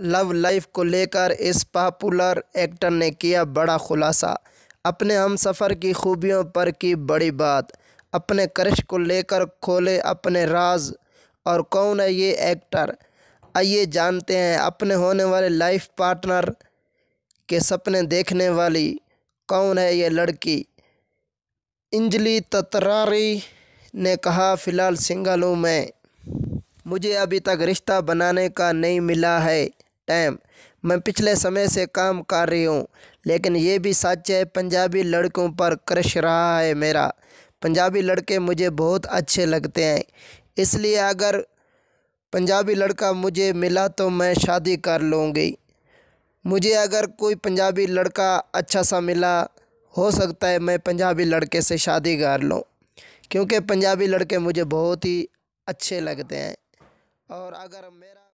love life को लेकर इस पॉपुलर एक्टर ने किया बड़ा खुलासा अपने हम सफ़र की खूबियों पर की बड़ी बात अपने क्रश को लेकर खोले अपने राज और कौन है ये एक्टर आइए जानते हैं अपने होने वाले लाइफ पार्टनर के सपने देखने वाली कौन है ये लड़की इंजली ततरारी ने कहा फ़िलहाल सिंगल हूँ मैं मुझे अभी तक रिश्ता बनाने का नहीं मिला है टाइम मैं पिछले समय से काम कर रही हूँ लेकिन ये भी सच है पंजाबी लड़कों पर क्रश रहा है मेरा पंजाबी लड़के मुझे बहुत अच्छे लगते हैं इसलिए अगर पंजाबी लड़का मुझे मिला तो मैं शादी कर लूँगी मुझे अगर कोई पंजाबी लड़का अच्छा सा मिला हो सकता है मैं पंजाबी लड़के से शादी कर लूँ क्योंकि पंजाबी लड़के मुझे बहुत ही अच्छे लगते हैं और अगर मेरा